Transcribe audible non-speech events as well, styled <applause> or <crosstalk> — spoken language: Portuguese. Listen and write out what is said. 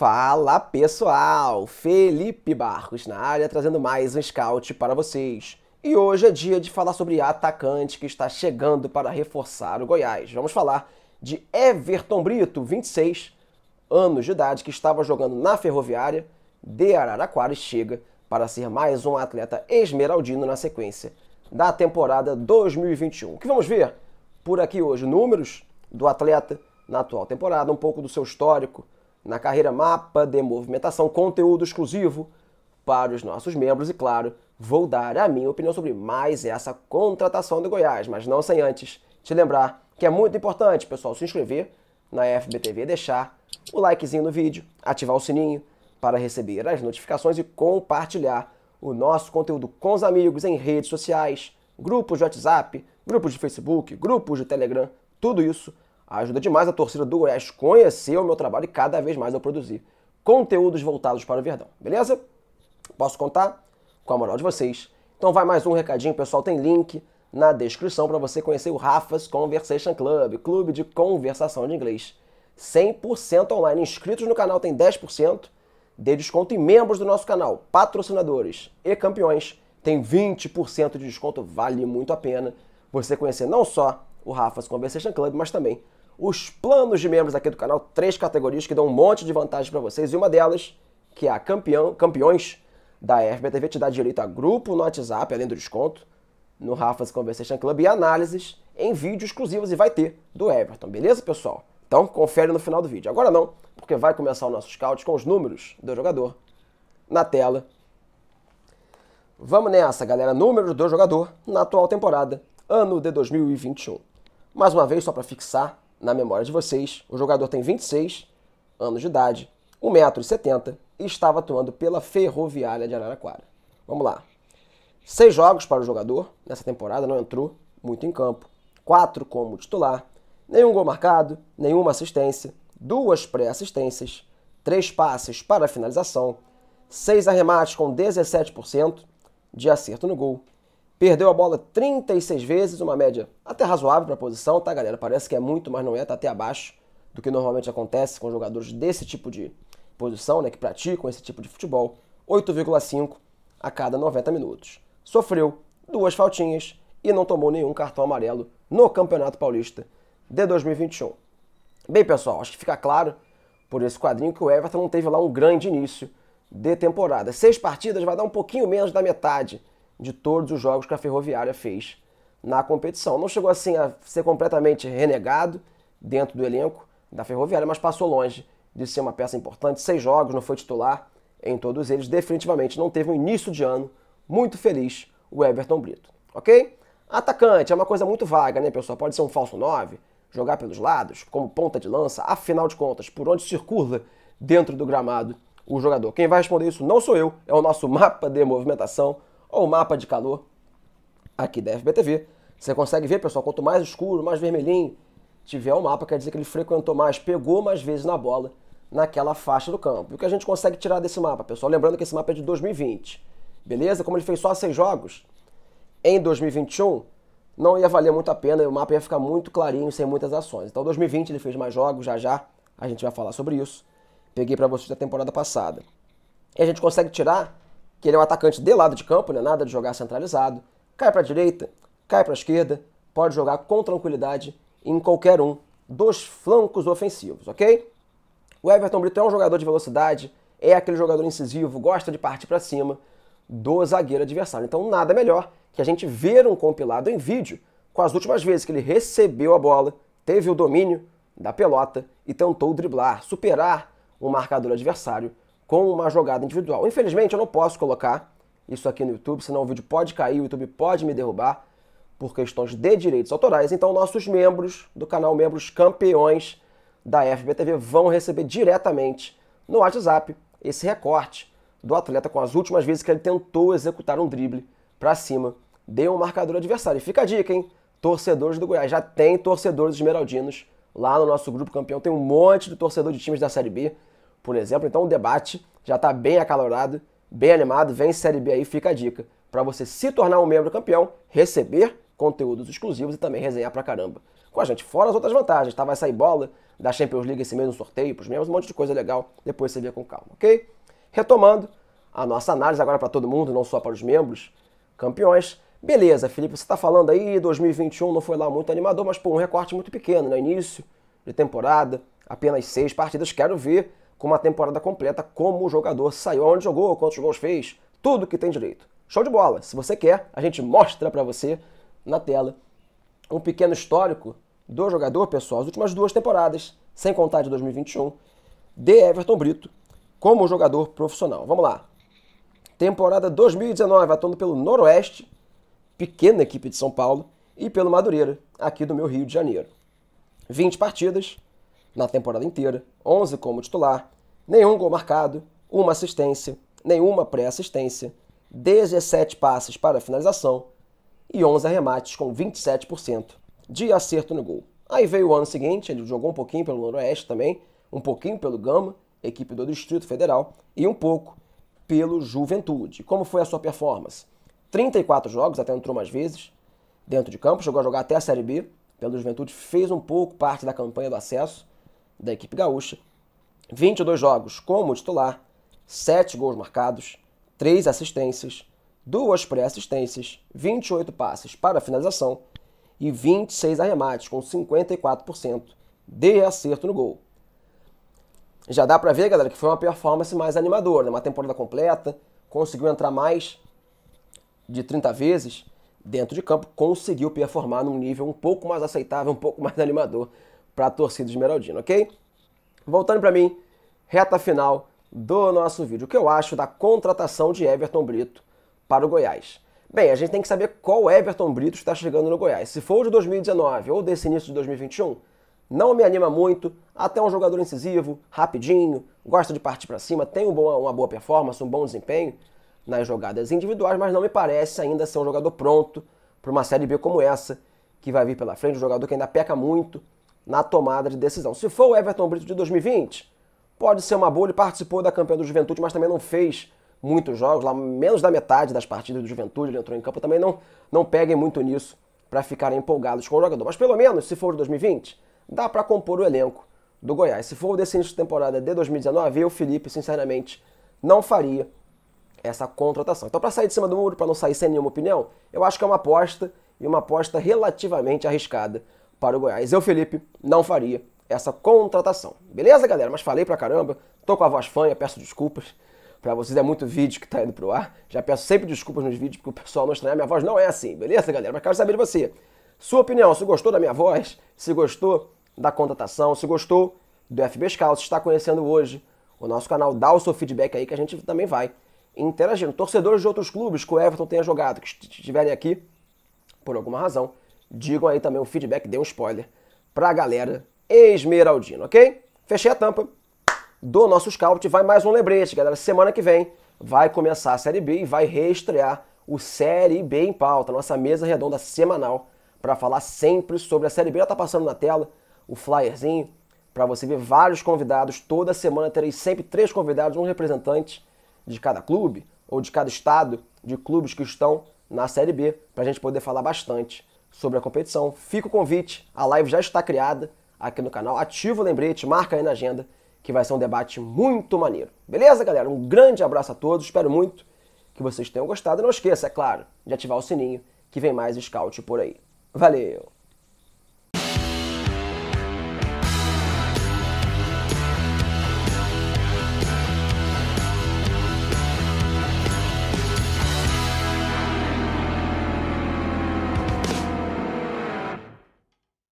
Fala pessoal, Felipe Barcos na área trazendo mais um scout para vocês. E hoje é dia de falar sobre atacante que está chegando para reforçar o Goiás. Vamos falar de Everton Brito, 26 anos de idade, que estava jogando na Ferroviária de Araraquara e chega para ser mais um atleta esmeraldino na sequência da temporada 2021. O que vamos ver por aqui hoje? Números do atleta na atual temporada, um pouco do seu histórico na carreira Mapa de Movimentação, conteúdo exclusivo para os nossos membros e, claro, vou dar a minha opinião sobre mais essa contratação do Goiás, mas não sem antes te lembrar que é muito importante, pessoal, se inscrever na FBTV, deixar o likezinho no vídeo, ativar o sininho para receber as notificações e compartilhar o nosso conteúdo com os amigos em redes sociais, grupos de WhatsApp, grupos de Facebook, grupos de Telegram, tudo isso ajuda demais a torcida do Goiás conhecer o meu trabalho e cada vez mais eu produzir conteúdos voltados para o Verdão, beleza? Posso contar com a moral de vocês. Então vai mais um recadinho, pessoal, tem link na descrição para você conhecer o Rafa's Conversation Club, clube de conversação de inglês. 100% online, inscritos no canal tem 10% de desconto e membros do nosso canal, patrocinadores e campeões tem 20% de desconto, vale muito a pena você conhecer não só o Rafa's Conversation Club, mas também os planos de membros aqui do canal, três categorias que dão um monte de vantagem para vocês, e uma delas, que é a campeão, campeões da FBTV, te dá direito a grupo no WhatsApp, além do desconto, no Rafa's Conversation Club e análises em vídeo exclusivos e vai ter do Everton, beleza, pessoal? Então, confere no final do vídeo. Agora não, porque vai começar o nosso scout com os números do jogador na tela. Vamos nessa, galera. Números do jogador na atual temporada, ano de 2021. Mais uma vez, só para fixar na memória de vocês, o jogador tem 26 anos de idade, 1,70m e estava atuando pela Ferroviária de Araraquara. Vamos lá. Seis jogos para o jogador nessa temporada, não entrou muito em campo. Quatro como titular, nenhum gol marcado, nenhuma assistência, duas pré-assistências, três passes para finalização, seis arremates com 17% de acerto no gol, Perdeu a bola 36 vezes, uma média até razoável para a posição, tá, galera? Parece que é muito, mas não é, tá até abaixo do que normalmente acontece com jogadores desse tipo de posição, né, que praticam esse tipo de futebol. 8,5 a cada 90 minutos. Sofreu duas faltinhas e não tomou nenhum cartão amarelo no Campeonato Paulista de 2021. Bem, pessoal, acho que fica claro por esse quadrinho que o Everton não teve lá um grande início de temporada. Seis partidas vai dar um pouquinho menos da metade de todos os jogos que a Ferroviária fez na competição. Não chegou assim a ser completamente renegado dentro do elenco da Ferroviária, mas passou longe de ser uma peça importante. Seis jogos, não foi titular em todos eles. Definitivamente não teve um início de ano muito feliz o Everton Brito, ok? Atacante é uma coisa muito vaga, né, pessoal? Pode ser um falso 9, jogar pelos lados, como ponta de lança, afinal de contas, por onde circula dentro do gramado o jogador. Quem vai responder isso não sou eu, é o nosso <laughs> mapa de movimentação ou o mapa de calor aqui da FBTV. Você consegue ver, pessoal, quanto mais escuro, mais vermelhinho tiver o mapa, quer dizer que ele frequentou mais, pegou mais vezes na bola naquela faixa do campo. E o que a gente consegue tirar desse mapa, pessoal? Lembrando que esse mapa é de 2020, beleza? Como ele fez só seis jogos, em 2021 não ia valer muito a pena e o mapa ia ficar muito clarinho, sem muitas ações. Então 2020 ele fez mais jogos, já já a gente vai falar sobre isso. Peguei para vocês da temporada passada. E a gente consegue tirar que ele é um atacante de lado de campo, não é nada de jogar centralizado. Cai para a direita, cai para a esquerda, pode jogar com tranquilidade em qualquer um dos flancos ofensivos, ok? O Everton Brito é um jogador de velocidade, é aquele jogador incisivo, gosta de partir para cima do zagueiro adversário. Então, nada melhor que a gente ver um compilado em vídeo com as últimas vezes que ele recebeu a bola, teve o domínio da pelota e tentou driblar, superar o marcador adversário com uma jogada individual. Infelizmente, eu não posso colocar isso aqui no YouTube, senão o vídeo pode cair, o YouTube pode me derrubar por questões de direitos autorais. Então, nossos membros do canal, membros campeões da FBTV, vão receber diretamente no WhatsApp esse recorte do atleta com as últimas vezes que ele tentou executar um drible para cima de um marcador adversário. E fica a dica, hein? Torcedores do Goiás. Já tem torcedores esmeraldinos lá no nosso grupo campeão. Tem um monte de torcedor de times da Série B por exemplo. Então o debate já está bem acalorado, bem animado. Vem Série B aí, fica a dica para você se tornar um membro campeão, receber conteúdos exclusivos e também resenhar pra caramba com a gente. Fora as outras vantagens, tá? Vai sair bola da Champions League esse mesmo sorteio pros membros, um monte de coisa legal. Depois você vê com calma, ok? Retomando a nossa análise agora para todo mundo, não só para os membros campeões. Beleza, Felipe, você está falando aí, 2021 não foi lá muito animador, mas pô, um recorte muito pequeno, no né? início de temporada, apenas seis partidas. Quero ver com uma temporada completa, como o jogador saiu, onde jogou, quantos gols fez, tudo que tem direito. Show de bola! Se você quer, a gente mostra para você na tela um pequeno histórico do jogador, pessoal, as últimas duas temporadas, sem contar de 2021, de Everton Brito como jogador profissional. Vamos lá. Temporada 2019, atuando pelo Noroeste, pequena equipe de São Paulo, e pelo Madureira, aqui do meu Rio de Janeiro. 20 partidas, na temporada inteira, 11 como titular, nenhum gol marcado, uma assistência, nenhuma pré-assistência, 17 passes para finalização e 11 arremates com 27% de acerto no gol. Aí veio o ano seguinte, ele jogou um pouquinho pelo Noroeste também, um pouquinho pelo Gama, equipe do Distrito Federal, e um pouco pelo Juventude. Como foi a sua performance? 34 jogos, até entrou mais vezes dentro de campo, chegou a jogar até a Série B pelo Juventude, fez um pouco parte da campanha do acesso, da equipe gaúcha, 22 jogos como titular, 7 gols marcados, 3 assistências, 2 pré-assistências, 28 passes para finalização e 26 arremates, com 54% de acerto no gol. Já dá para ver, galera, que foi uma performance mais animadora, né? uma temporada completa, conseguiu entrar mais de 30 vezes dentro de campo, conseguiu performar num nível um pouco mais aceitável, um pouco mais <laughs> animador para a torcida esmeraldina, ok? Voltando para mim, reta final do nosso vídeo, o que eu acho da contratação de Everton Brito para o Goiás. Bem, a gente tem que saber qual Everton Brito está chegando no Goiás. Se for de 2019 ou desse início de 2021, não me anima muito, até um jogador incisivo, rapidinho, gosta de partir para cima, tem uma boa performance, um bom desempenho nas jogadas individuais, mas não me parece ainda ser um jogador pronto para uma Série B como essa, que vai vir pela frente, um jogador que ainda peca muito na tomada de decisão. Se for o Everton Brito de 2020, pode ser uma boa. Ele participou da campanha do Juventude, mas também não fez muitos jogos, lá menos da metade das partidas do Juventude ele entrou em campo. Também não, não peguem muito nisso para ficarem empolgados com o jogador. Mas pelo menos, se for o 2020, dá para compor o elenco do Goiás. Se for o desse início de temporada de 2019, eu, Felipe, sinceramente, não faria essa contratação. Então, para sair de cima do muro, para não sair sem nenhuma opinião, eu acho que é uma aposta e uma aposta relativamente arriscada para o Goiás. Eu, Felipe, não faria essa contratação. Beleza, galera? Mas falei pra caramba, tô com a voz fanha, peço desculpas. Pra vocês é muito vídeo que tá indo pro ar. Já peço sempre desculpas nos vídeos, porque o pessoal não estranha. Minha voz não é assim, beleza, galera? Mas quero saber de você. Sua opinião, se gostou da minha voz, se gostou da contratação, se gostou do FB Scout, se está conhecendo hoje o nosso canal, dá o seu feedback aí que a gente também vai interagindo. Torcedores de outros clubes que o Everton tenha jogado, que estiverem aqui, por alguma razão, digam aí também o feedback, dê um spoiler pra galera esmeraldina, ok? Fechei a tampa do nosso scout, vai mais um lembrete, galera. Semana que vem vai começar a Série B e vai reestrear o Série B em pauta, nossa mesa redonda semanal para falar sempre sobre a Série B. Já tá passando na tela o flyerzinho para você ver vários convidados. Toda semana terei sempre três convidados, um representante de cada clube ou de cada estado de clubes que estão na Série B, para a gente poder falar bastante sobre a competição. Fica o convite, a live já está criada aqui no canal. Ativa o lembrete, marca aí na agenda, que vai ser um debate muito maneiro. Beleza, galera? Um grande abraço a todos, espero muito que vocês tenham gostado. E não esqueça, é claro, de ativar o sininho que vem mais scout por aí. Valeu!